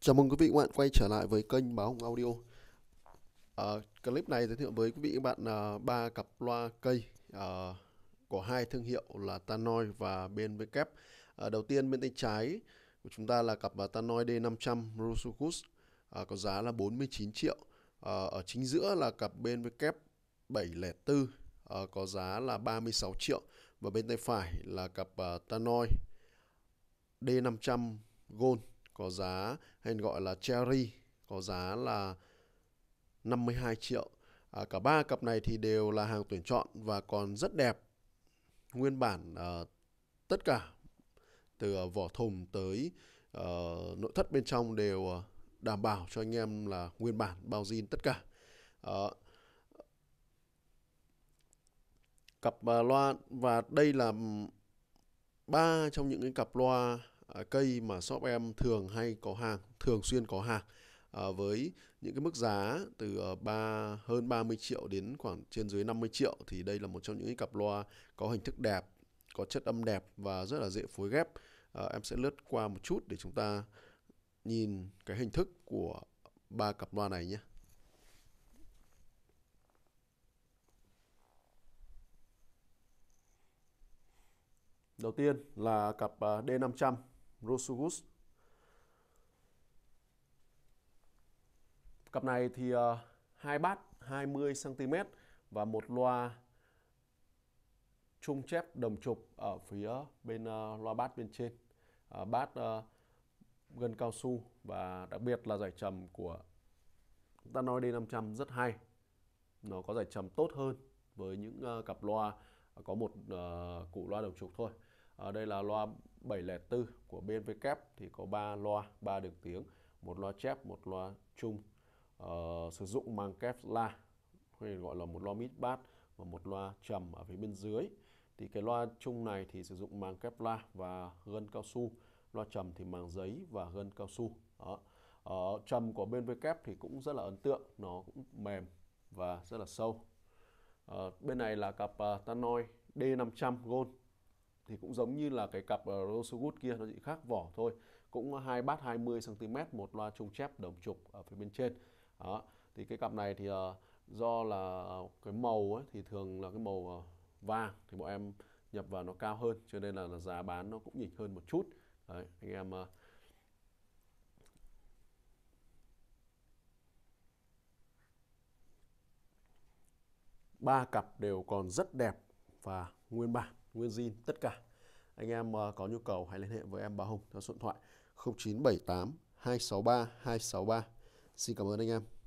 Chào mừng quý vị các bạn quay trở lại với kênh Báo Hồng Audio. À, clip này giới thiệu với quý vị các bạn là ờ, ba cặp loa cây à, của hai thương hiệu là Tannoy và BNW. À, đầu tiên bên tay trái của chúng ta là cặp Tannoy D500 Rusukus à, có giá là 49 triệu. À, ở chính giữa là cặp BNW 704 à, có giá là 36 triệu và bên tay phải là cặp uh, Tannoy D500 Gold có giá hay gọi là cherry có giá là 52 triệu. À, cả ba cặp này thì đều là hàng tuyển chọn và còn rất đẹp. Nguyên bản à, tất cả từ ờ, vỏ thùng tới à, nội thất bên trong đều đảm bảo cho anh em là nguyên bản bao zin tất cả. À, cặp loa và đây là ba trong những cái cặp loa À, cây mà shop em thường hay có hàng, thường xuyên có hàng à, với những cái mức giá từ ờ, ba hơn 30 triệu đến khoảng trên dưới 50 triệu thì đây là một trong những cặp loa có hình thức đẹp, có chất âm đẹp và rất là dễ phối ghép. À, em sẽ lướt qua một chút để chúng ta nhìn cái hình thức của ba cặp loa này nhé. Đầu tiên là cặp à, D500 Rosugus. Cặp này thì ờ, hai uh, bát 20 cm và một loa trung chép đồng trục ở phía bên uh, loa bát bên trên. Uh, bát uh, gân cao su và đặc biệt là giải trầm của chúng ta nói D500 rất hay. Nó có giải trầm tốt hơn với những uh, cặp loa có một uh, cụ loa đồng trục thôi ở đây là loa 704 của BNV kép thì có 3 loa 3 đường tiếng một loa chép một loa chung uh, sử dụng màng kép la hay gọi là một loa mid bass và một loa trầm ở phía bên dưới thì cái loa chung này thì sử dụng màng kép la và gân cao su loa trầm thì màng giấy và gân cao su đó uh, trầm của bên kép thì cũng rất là ấn tượng nó cũng mềm và rất là sâu uh, bên này là cặp uh, Tannoy D500 Gold thì cũng giống như là cái cặp ờ, Rosewood kia nó chỉ khác vỏ thôi cũng hai bát 20 cm một loa trung chép đồng trục ở phía bên trên đó thì cái cặp này thì ờ, do là cái màu ấy, thì thường là cái màu ờ, vàng thì bọn em nhập vào nó cao hơn cho nên là, là giá bán nó cũng nhỉnh hơn một chút đấy anh em ba cặp đều còn rất đẹp và nguyên bản nguyên zin tất cả anh em ờ, có nhu cầu hãy liên hệ với em bà Hùng theo số điện thoại 0978 263 263 xin cảm ơn anh em